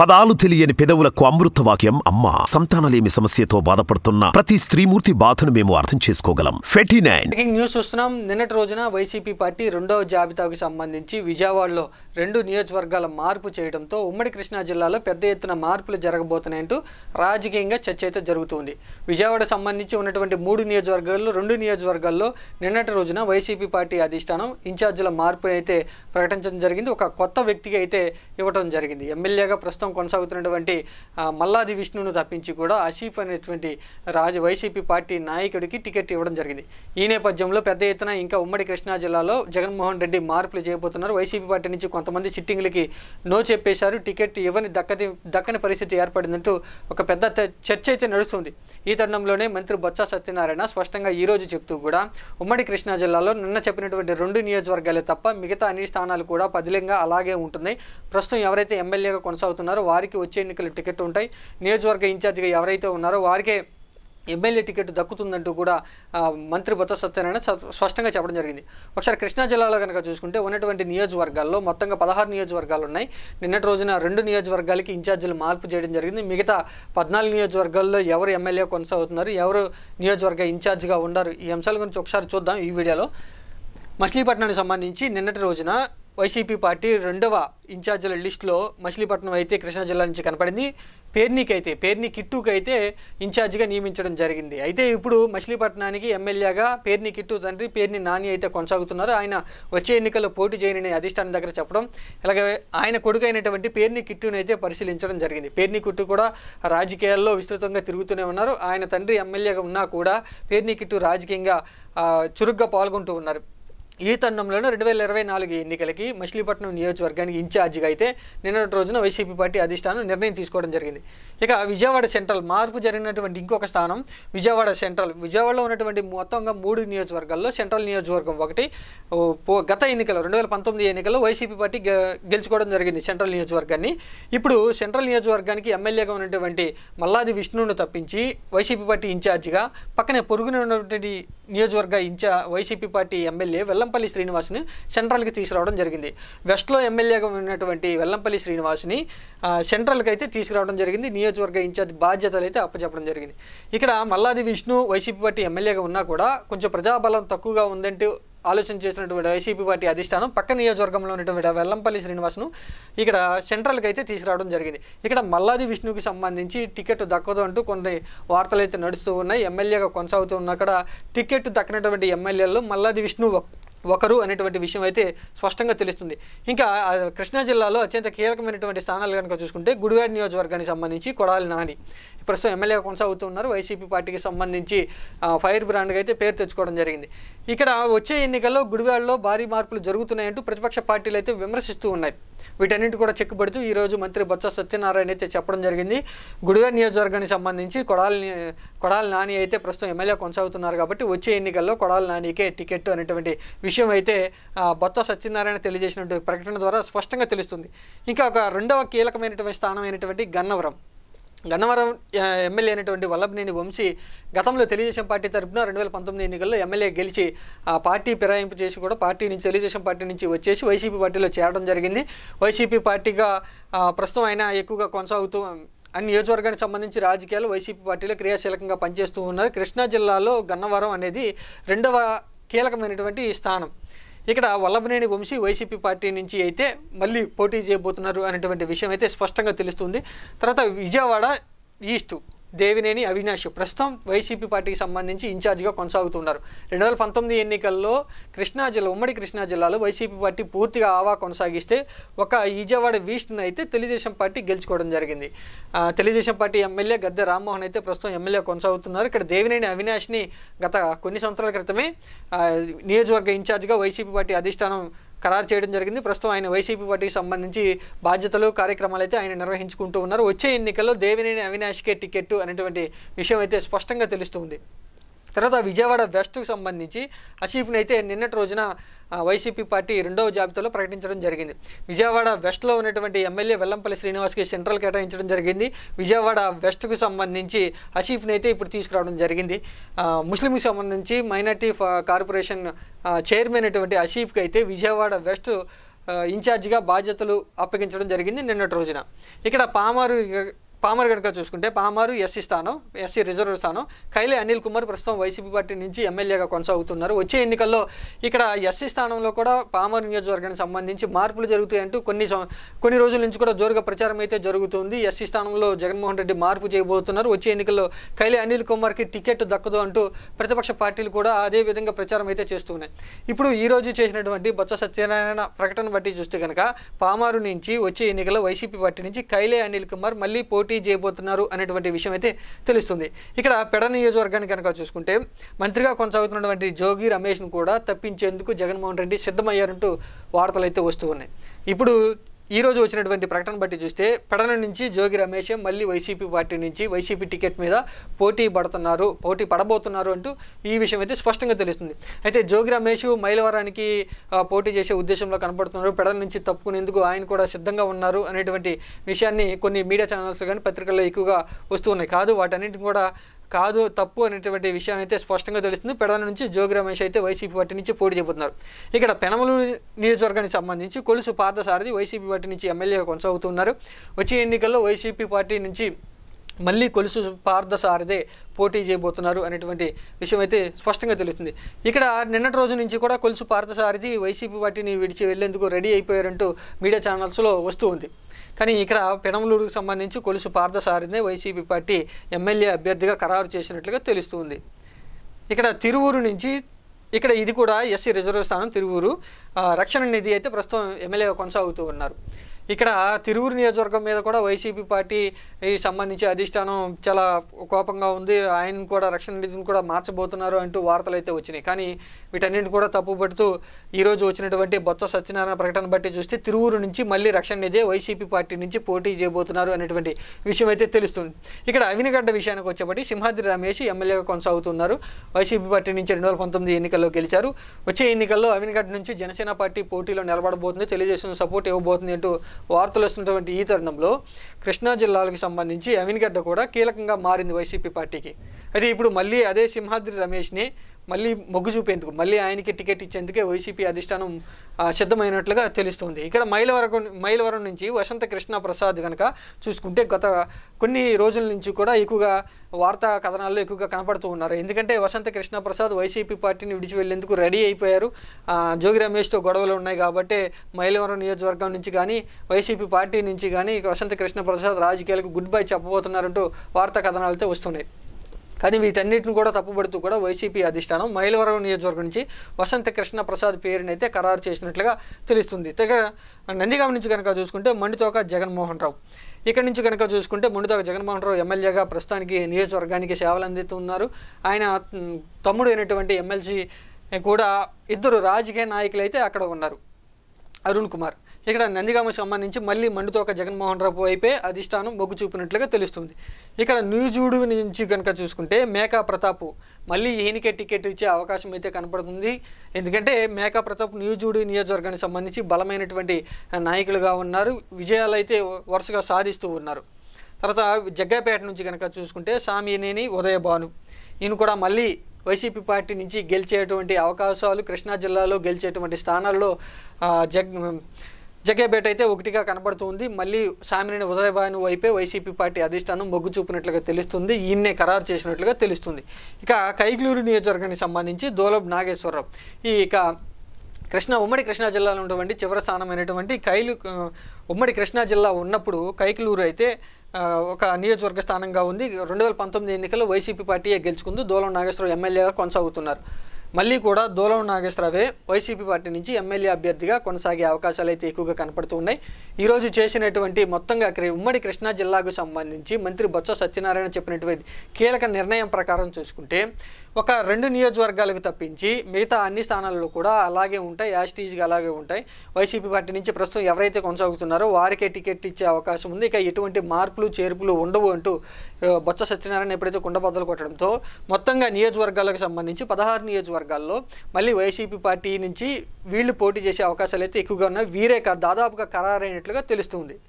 పదాలు తెలియని పెదవులకు వాక్యం అమ్మ సంతానలేమి సమస్యతో బాధపడుతున్న ప్రతి స్త్రీమూర్తి బాధను మేము అర్థం చేసుకోగలం ఫెటీ నైన్ న్యూస్ చూస్తున్నాం నిన్నటి రోజున వైసీపీ పార్టీ రెండవ జాబితాకు సంబంధించి విజయవాడలో రెండు నియోజకవర్గాల మార్పు చేయడంతో ఉమ్మడి కృష్ణా జిల్లాలో పెద్ద ఎత్తున మార్పులు జరగబోతున్నాయంటూ రాజకీయంగా చర్చ అయితే జరుగుతుంది విజయవాడ సంబంధించి ఉన్నటువంటి మూడు నియోజకవర్గాల్లో రెండు నియోజకవర్గాల్లో నిన్నటి రోజున వైసీపీ పార్టీ అధిష్టానం ఇన్ఛార్జీల మార్పు అయితే ప్రకటించడం జరిగింది ఒక కొత్త వ్యక్తికి అయితే ఇవ్వడం జరిగింది ఎమ్మెల్యేగా ప్రస్తుతం కోసం కొనసాగుతున్నటువంటి మల్లాది విష్ణును తప్పించి కూడా అసీఫ్ అనేటువంటి రాజు వైసీపీ పార్టీ నాయకుడికి టికెట్ ఇవ్వడం జరిగింది ఈ నేపథ్యంలో పెద్ద ఎత్తున ఇంకా ఉమ్మడి కృష్ణా జిల్లాలో జగన్మోహన్ రెడ్డి మార్పులు చేయబోతున్నారు వైసీపీ పార్టీ నుంచి కొంతమంది సిట్టింగ్లకి నో చెప్పేశారు టికెట్ ఇవ్వని దక్కది దక్కని పరిస్థితి ఏర్పడిందంటూ ఒక పెద్ద చర్చ అయితే నడుస్తుంది ఈ తరుణంలోనే మంత్రి బొత్స సత్యనారాయణ స్పష్టంగా ఈరోజు చెప్తూ కూడా ఉమ్మడి కృష్ణా జిల్లాలో నిన్న చెప్పినటువంటి రెండు నియోజకవర్గాలే తప్ప మిగతా అన్ని స్థానాలు కూడా పదిలంగా అలాగే ఉంటున్నాయి ప్రస్తుతం ఎవరైతే ఎమ్మెల్యేగా కొనసాగుతున్నారో ఉన్నారో వారికి వచ్చే ఎన్నికల టికెట్ ఉంటాయి నియోజకవర్గ ఇన్ఛార్జిగా ఎవరైతే ఉన్నారో వారికే ఎమ్మెల్యే టికెట్ దక్కుతుందంటూ కూడా మంత్రి బొత్స సత్యనారాయణ స్పష్టంగా చెప్పడం జరిగింది ఒకసారి కృష్ణా జిల్లాలో కనుక చూసుకుంటే ఉన్నటువంటి నియోజకవర్గాల్లో మొత్తంగా పదహారు నియోజకవర్గాలు ఉన్నాయి నిన్నటి రోజున రెండు నియోజకవర్గాలకి ఇన్ఛార్జీలు మార్పు చేయడం జరిగింది మిగతా పద్నాలుగు నియోజకవర్గాల్లో ఎవరు ఎమ్మెల్యే కొనసాగుతున్నారు ఎవరు నియోజకవర్గ ఇన్ఛార్జిగా ఉన్నారు ఈ అంశాల గురించి ఒకసారి చూద్దాం ఈ వీడియోలో మచిలీపట్నానికి సంబంధించి నిన్నటి రోజున వైసీపీ పార్టీ రెండవ ఇన్ఛార్జీల లిస్టులో మచిలీపట్నం అయితే కృష్ణా జిల్లా నుంచి కనపడింది పేర్నికి అయితే పేర్ని కిట్టుకు అయితే ఇన్ఛార్జిగా నియమించడం జరిగింది అయితే ఇప్పుడు మచిలీపట్నానికి ఎమ్మెల్యేగా పేర్ని కిట్టు తండ్రి పేర్ని నాని అయితే కొనసాగుతున్నారు ఆయన వచ్చే ఎన్నికల్లో పోటీ చేయనని అధిష్టానం దగ్గర చెప్పడం అలాగే ఆయన కొడుకు అయినటువంటి పేర్ని కిట్టును అయితే పరిశీలించడం జరిగింది పేర్ని కిట్టు కూడా రాజకీయాల్లో విస్తృతంగా తిరుగుతూనే ఉన్నారు ఆయన తండ్రి ఎమ్మెల్యేగా ఉన్నా కూడా పేర్ని కిట్టు రాజకీయంగా చురుగ్గా పాల్గొంటూ ఉన్నారు ఈ తరుణంలోనే రెండు వేల ఇరవై నాలుగు ఎన్నికలకి మచిలీపట్నం నియోజకవర్గానికి ఇన్ఛార్జిగా అయితే నిన్నటి రోజున వైసీపీ పార్టీ అధిష్టానం నిర్ణయం తీసుకోవడం జరిగింది ఇక విజయవాడ సెంట్రల్ మార్పు జరిగినటువంటి ఇంకొక స్థానం విజయవాడ సెంట్రల్ విజయవాడలో ఉన్నటువంటి మొత్తంగా మూడు నియోజకవర్గాల్లో సెంట్రల్ నియోజకవర్గం ఒకటి గత ఎన్నికల్లో రెండు వేల పంతొమ్మిది ఎన్నికల్లో వైసీపీ పార్టీ గెలుచుకోవడం జరిగింది సెంట్రల్ నియోజకవర్గాన్ని ఇప్పుడు సెంట్రల్ నియోజకవర్గానికి ఎమ్మెల్యేగా ఉన్నటువంటి మల్లాది విష్ణువును తప్పించి వైసీపీ పార్టీ ఇన్ఛార్జిగా పక్కనే పొరుగున ఉన్నటువంటి నియోజకవర్గ ఇన్ఛా వైసీపీ పార్టీ ఎమ్మెల్యే వెల్లంపల్లి శ్రీనివాస్ని సెంట్రల్కి తీసుకురావడం జరిగింది వెస్ట్లో ఎమ్మెల్యేగా ఉన్నటువంటి వెల్లంపల్లి శ్రీనివాస్ని సెంట్రల్కి అయితే తీసుకురావడం జరిగింది నియోజక నియోజకవర్గ ఇన్ఛార్జ్ బాధ్యతలు అయితే అప్పచెప్పడం జరిగింది ఇక్కడ మల్లాది విష్ణు వైసీపీ పార్టీ ఎమ్మెల్యేగా ఉన్నా కూడా కొంచెం ప్రజాబలం తక్కువగా ఉందంటూ ఆలోచన చేసినటువంటి వైసీపీ పార్టీ అధిష్టానం పక్క నియోజకవర్గంలో ఉన్నటువంటి వెల్లంపల్లి శ్రీనివాస్ను ఇక్కడ సెంట్రల్కి అయితే తీసుకురావడం జరిగింది ఇక్కడ మల్లాది విష్ణుకి సంబంధించి టికెట్ దక్కదు అంటూ కొన్ని వార్తలు అయితే నడుస్తూ ఉన్నాయి ఎమ్మెల్యేగా కొనసాగుతూ ఉన్న అక్కడ టికెట్ దక్కనటువంటి ఎమ్మెల్యేలు మల్లాది విష్ణు ఒకరు అనేటువంటి విషయం అయితే స్పష్టంగా తెలుస్తుంది ఇంకా కృష్ణా జిల్లాలో అత్యంత కీలకమైనటువంటి స్థానాలు కనుక చూసుకుంటే గుడివాడ నియోజకవర్గానికి సంబంధించి కొడాలి నాని ప్రస్తుతం ఎమ్మెల్యేగా కొనసాగుతున్నారు వైసీపీ పార్టీకి సంబంధించి ఫైర్ బ్రాండ్గా అయితే పేరు తెచ్చుకోవడం జరిగింది ఇక్కడ వచ్చే ఎన్నికల్లో గుడివాడలో భారీ మార్పులు జరుగుతున్నాయంటూ ప్రతిపక్ష పార్టీలు అయితే విమర్శిస్తూ ఉన్నాయి వీటన్నింటి కూడా చెక్ పెడుతూ ఈరోజు మంత్రి బొత్స సత్యనారాయణ అయితే చెప్పడం జరిగింది గుడివే నియోజకవర్గానికి సంబంధించి కొడాలి కొడాల నాని అయితే ప్రస్తుతం ఎమ్మెల్యే కొనసాగుతున్నారు కాబట్టి వచ్చే ఎన్నికల్లో కొడాల నానికే టికెట్ అనేటువంటి విషయం అయితే బొత్స సత్యనారాయణ తెలియజేసినటువంటి ప్రకటన ద్వారా స్పష్టంగా తెలుస్తుంది ఇంకా ఒక రెండవ కీలకమైనటువంటి స్థానం అయినటువంటి గన్నవరం గన్నవరం ఎమ్మెల్యే అయినటువంటి వల్లభనేని వంశీ గతంలో తెలుగుదేశం పార్టీ తరఫున రెండు వేల పంతొమ్మిది ఎన్నికల్లో ఎమ్మెల్యే గెలిచి ఆ పార్టీ ఫిరాయింపు చేసి కూడా పార్టీ నుంచి తెలుగుదేశం పార్టీ నుంచి వచ్చేసి వైసీపీ పార్టీలో చేరడం జరిగింది వైసీపీ పార్టీగా ప్రస్తుతం అయినా ఎక్కువగా కొనసాగుతూ అన్ని నియోజకవర్గానికి సంబంధించి రాజకీయాలు వైసీపీ పార్టీలో క్రియాశీలకంగా పనిచేస్తూ ఉన్నారు కృష్ణా జిల్లాలో గన్నవరం అనేది రెండవ కీలకమైనటువంటి స్థానం ఇక్కడ వల్లభనేని వంశీ వైసీపీ పార్టీ నుంచి అయితే మళ్ళీ పోటీ చేయబోతున్నారు అనేటువంటి విషయం అయితే స్పష్టంగా తెలుస్తుంది తర్వాత విజయవాడ ఈస్ట్ దేవినేని అవినాష్ ప్రస్తుతం వైసీపీ పార్టీకి సంబంధించి ఇన్ఛార్జిగా కొనసాగుతున్నారు రెండు వేల పంతొమ్మిది ఎన్నికల్లో కృష్ణా జిల్లా ఉమ్మడి కృష్ణా జిల్లాలో వైసీపీ పార్టీ పూర్తిగా ఆవా కొనసాగిస్తే ఒక ఈజావాడ వీస్ట్ను అయితే తెలుగుదేశం పార్టీ గెలుచుకోవడం జరిగింది తెలుగుదేశం పార్టీ ఎమ్మెల్యే గద్దె రామ్మోహన్ అయితే ప్రస్తుతం ఎమ్మెల్యే కొనసాగుతున్నారు ఇక్కడ దేవినేని అవినాష్ని గత కొన్ని సంవత్సరాల క్రితమే నియోజకవర్గ ఇన్ఛార్జిగా వైసీపీ పార్టీ అధిష్టానం ఖరారు చేయడం జరిగింది ప్రస్తుతం ఆయన వైసీపీ పార్టీకి సంబంధించి బాధ్యతలు కార్యక్రమాలు అయితే ఆయన నిర్వహించుకుంటూ ఉన్నారు వచ్చే ఎన్నికల్లో దేవినేని అవినాష్కే టికెట్ అనేటువంటి విషయం అయితే స్పష్టంగా తెలుస్తుంది తర్వాత విజయవాడ వెస్ట్కు సంబంధించి అసీఫ్ని అయితే నిన్నటి రోజున వైసీపీ పార్టీ రెండవ జాబితాలో ప్రకటించడం జరిగింది విజయవాడ వెస్ట్లో ఉన్నటువంటి ఎమ్మెల్యే వెల్లంపల్లి శ్రీనివాస్కి సెంట్రల్ కేటాయించడం జరిగింది విజయవాడ వెస్ట్కు సంబంధించి అసీఫ్ని అయితే ఇప్పుడు తీసుకురావడం జరిగింది ముస్లింకి సంబంధించి మైనార్టీ కార్పొరేషన్ చైర్మన్ అటువంటి అషీఫ్కి అయితే విజయవాడ వెస్ట్ ఇన్ఛార్జిగా బాధ్యతలు అప్పగించడం జరిగింది నిన్నటి రోజున ఇక్కడ పామారు పామర్ కనుక చూసుకుంటే పామారు ఎస్సీ స్థానం ఎస్సీ రిజర్వ్ స్థానం కైలి అనిల్ కుమార్ ప్రస్తుతం వైసీపీ పార్టీ నుంచి ఎమ్మెల్యేగా కొనసాగుతున్నారు వచ్చే ఎన్నికల్లో ఇక్కడ ఎస్సీ స్థానంలో కూడా పామర్ నియోజకవర్గానికి సంబంధించి మార్పులు జరుగుతాయంటూ కొన్ని కొన్ని రోజుల నుంచి కూడా జోరుగా ప్రచారం అయితే జరుగుతుంది ఎస్సీ స్థానంలో జగన్మోహన్ రెడ్డి మార్పు చేయబోతున్నారు వచ్చే ఎన్నికల్లో కైలే అనిల్ కుమార్కి టికెట్ దక్కదు అంటూ ప్రతిపక్ష పార్టీలు కూడా అదే విధంగా ప్రచారం అయితే చేస్తున్నాయి ఇప్పుడు ఈ రోజు చేసినటువంటి బొత్స సత్యనారాయణ ప్రకటన బట్టి చూస్తే కనుక పామారు నుంచి వచ్చే ఎన్నికల్లో వైసీపీ పార్టీ నుంచి కైలే అనిల్ కుమార్ మళ్ళీ పోటీ పోటీ చేయబోతున్నారు అనేటువంటి విషయం అయితే తెలుస్తుంది ఇక్కడ పెడ నియోజకవర్గాన్ని కనుక చూసుకుంటే మంత్రిగా కొనసాగుతున్నటువంటి జోగి రమేష్ను కూడా తప్పించేందుకు జగన్మోహన్ రెడ్డి సిద్ధమయ్యారంటూ వార్తలు అయితే వస్తూ ఉన్నాయి ఇప్పుడు ఈరోజు వచ్చినటువంటి ప్రకటన బట్టి చూస్తే పెడన నుంచి జోగి రమేష్ మళ్ళీ వైసీపీ పార్టీ నుంచి వైసీపీ టికెట్ మీద పోటీ పడుతున్నారు పోటీ పడబోతున్నారు అంటూ ఈ విషయం అయితే స్పష్టంగా తెలుస్తుంది అయితే జోగి రమేష్ మైలవరానికి పోటీ చేసే ఉద్దేశంలో కనపడుతున్నారు పెడన నుంచి తప్పుకునేందుకు ఆయన కూడా సిద్ధంగా ఉన్నారు అనేటువంటి విషయాన్ని కొన్ని మీడియా ఛానల్స్ కానీ పత్రికల్లో ఎక్కువగా వస్తూ ఉన్నాయి కాదు వాటన్నింటిని కూడా కాదు తప్పు అనేటువంటి విషయం అయితే స్పష్టంగా తెలుస్తుంది పెడల నుంచి జోగి రమేష్ అయితే వైసీపీ పార్టీ నుంచి పోటీ చెబుతున్నారు ఇక్కడ పెనమలూరు నియోజకవర్గానికి సంబంధించి కొలుసు పార్థసారథి వైసీపీ పార్టీ నుంచి ఎమ్మెల్యే కొనసాగుతున్నారు వచ్చే ఎన్నికల్లో వైసీపీ పార్టీ నుంచి మళ్ళీ కొలుసు పార్థసారథే పోటీ చేయబోతున్నారు అనేటువంటి విషయం అయితే స్పష్టంగా తెలుస్తుంది ఇక్కడ నిన్నటి రోజు నుంచి కూడా కొలుసు పార్థసారథి వైసీపీ పార్టీని విడిచి వెళ్లేందుకు రెడీ అయిపోయారంటూ మీడియా ఛానల్స్లో వస్తూ ఉంది కానీ ఇక్కడ పెనమలూరుకు సంబంధించి కొలుసు పార్థసారథినే వైసీపీ పార్టీ ఎమ్మెల్యే అభ్యర్థిగా ఖరారు చేసినట్లుగా తెలుస్తుంది ఇక్కడ తిరువూరు నుంచి ఇక్కడ ఇది కూడా ఎస్సీ రిజర్వ్ స్థానం తిరువూరు రక్షణ నిధి అయితే ప్రస్తుతం ఎమ్మెల్యే కొనసాగుతూ ఉన్నారు ఇక్కడ తిరువురు నియోజకవర్గం మీద కూడా వైసీపీ పార్టీ సంబంధించి అధిష్టానం చాలా కోపంగా ఉంది ఆయన కూడా రక్షణ నిధిని కూడా మార్చబోతున్నారు అంటూ వార్తలు అయితే వచ్చినాయి కానీ వీటన్నింటిని కూడా తప్పుపడుతూ ఈరోజు వచ్చినటువంటి బొత్స సత్యనారాయణ ప్రకటన బట్టి చూస్తే తిరువూరు నుంచి మళ్ళీ రక్షణ ఇదే వైసీపీ పార్టీ నుంచి పోటీ చేయబోతున్నారు అనేటువంటి విషయం అయితే తెలుస్తుంది ఇక్కడ అవినగడ్డ విషయానికి వచ్చేప్పటి సింహాద్రి రమేష్ ఎమ్మెల్యేగా కొనసాగుతున్నారు వైసీపీ పార్టీ నుంచి రెండు వేల పంతొమ్మిది ఎన్నికల్లో గెలిచారు వచ్చే ఎన్నికల్లో అవినగడ్డ నుంచి జనసేన పార్టీ పోటీలో నిలబడబోతుంది తెలియజేసిన సపోర్ట్ ఇవ్వబోతుంది అంటూ వార్తలు వస్తున్నటువంటి ఈ తరుణంలో కృష్ణా జిల్లాలకు సంబంధించి అవినగడ్డ కూడా కీలకంగా మారింది వైసీపీ పార్టీకి అయితే ఇప్పుడు మళ్ళీ అదే సింహాద్రి రమేష్ని మళ్ళీ మొగ్గు చూపేందుకు మళ్ళీ ఆయనకి టికెట్ ఇచ్చేందుకే వైసీపీ అధిష్టానం సిద్ధమైనట్లుగా తెలుస్తుంది ఇక్కడ మైలవరం మైలవరం నుంచి వసంత కృష్ణ ప్రసాద్ కనుక చూసుకుంటే గత కొన్ని రోజుల నుంచి కూడా ఎక్కువగా వార్తా కథనాల్లో ఎక్కువగా కనపడుతూ ఉన్నారు ఎందుకంటే వసంత కృష్ణ ప్రసాద్ వైసీపీ పార్టీని విడిచి వెళ్లేందుకు రెడీ అయిపోయారు జోగి రమేష్తో గొడవలు ఉన్నాయి కాబట్టి మైలవరం నియోజకవర్గం నుంచి కానీ వైసీపీ పార్టీ నుంచి కానీ వసంత కృష్ణ ప్రసాద్ రాజకీయాలకు గుడ్ బై చెప్పబోతున్నారంటూ వార్తా కథనాలతో వస్తున్నాయి కానీ వీటన్నిటిని కూడా తప్పుపడుతూ కూడా వైసీపీ అధిష్టానం మైలవరం నియోజకవర్గం నుంచి వసంత కృష్ణ ప్రసాద్ పేరునైతే ఖరారు చేసినట్లుగా తెలుస్తుంది తెగ నందిగామ నుంచి కనుక చూసుకుంటే మండితోక జగన్మోహన్ రావు ఇక్కడ నుంచి కనుక చూసుకుంటే ముందుగా జగన్మోహన్ రావు ఎమ్మెల్యేగా ప్రస్తుతానికి నియోజకవర్గానికి సేవలు అందిస్తున్నారు ఆయన తమ్ముడు అయినటువంటి ఎమ్మెల్సీ కూడా ఇద్దరు రాజకీయ నాయకులు అయితే అక్కడ ఉన్నారు అరుణ్ కుమార్ ఇక్కడ నందిగామకు సంబంధించి మళ్ళీ మండుతోక జగన్మోహన్ రావు వైపే అధిష్టానం మొగ్గు చూపినట్లుగా తెలుస్తుంది ఇక్కడ న్యూజూడు నుంచి కనుక చూసుకుంటే మేకా ప్రతాప్ మళ్ళీ ఈయనకే టికెట్ ఇచ్చే అవకాశం అయితే కనపడుతుంది ఎందుకంటే మేకా ప్రతాప్ న్యూజూడు నియోజకవర్గానికి సంబంధించి బలమైనటువంటి నాయకులుగా ఉన్నారు విజయాలు అయితే వరుసగా సాధిస్తూ ఉన్నారు తర్వాత జగ్గాపేట నుంచి కనుక చూసుకుంటే సామినేని ఉదయభాను ఈయన కూడా మళ్ళీ వైసీపీ పార్టీ నుంచి గెలిచేటువంటి అవకాశాలు కృష్ణా జిల్లాలో గెలిచేటువంటి స్థానాల్లో జగ్ జగేబేట అయితే ఒకటిగా కనబడుతుంది మళ్ళీ సామినేని ఉదయబాను వైపే వైసీపీ పార్టీ అధిష్టానం మొగ్గు చూపినట్లుగా తెలుస్తుంది ఈయన్నే ఖరారు చేసినట్లుగా తెలుస్తుంది ఇక కైగ్లూరు నియోజకవర్గానికి సంబంధించి దోలబ్ నాగేశ్వరరావు ఈ ఇక కృష్ణ ఉమ్మడి కృష్ణా జిల్లాలో ఉన్నటువంటి చివరి స్థానమైనటువంటి కైలు ఉమ్మడి కృష్ణా జిల్లా ఉన్నప్పుడు కైకలూరు అయితే ఒక నియోజకవర్గ స్థానంగా ఉంది రెండు వేల పంతొమ్మిది ఎన్నికల్లో వైసీపీ పార్టీయే గెలుచుకుంది దోలం నాగేశ్వరరావు ఎమ్మెల్యేగా కొనసాగుతున్నారు మళ్ళీ కూడా దోలం నాగేశ్వరరావే వైసీపీ పార్టీ నుంచి ఎమ్మెల్యే అభ్యర్థిగా కొనసాగే అవకాశాలు అయితే ఎక్కువగా కనపడుతూ ఉన్నాయి ఈరోజు చేసినటువంటి మొత్తంగా ఉమ్మడి కృష్ణా జిల్లాకు సంబంధించి మంత్రి బొత్స సత్యనారాయణ చెప్పినటువంటి కీలక నిర్ణయం ప్రకారం చూసుకుంటే ఒక రెండు నియోజకవర్గాలకు తప్పించి మిగతా అన్ని స్థానాల్లో కూడా అలాగే ఉంటాయి యాస్టీజ్గా అలాగే ఉంటాయి వైసీపీ పార్టీ నుంచి ప్రస్తుతం ఎవరైతే కొనసాగుతున్నారో వారికే టికెట్ ఇచ్చే అవకాశం ఉంది ఇక ఎటువంటి మార్పులు చేర్పులు ఉండవు అంటూ బొత్స సత్యనారాయణ ఎప్పుడైతే కుండబద్దలు కొట్టడంతో మొత్తంగా నియోజకవర్గాలకు సంబంధించి పదహారు నియోజకవర్గాల్లో మళ్ళీ వైసీపీ పార్టీ నుంచి వీళ్ళు పోటీ చేసే అవకాశాలు అయితే ఎక్కువగా ఉన్నాయి వీరే దాదాపుగా ఖరారైనట్లుగా తెలుస్తుంది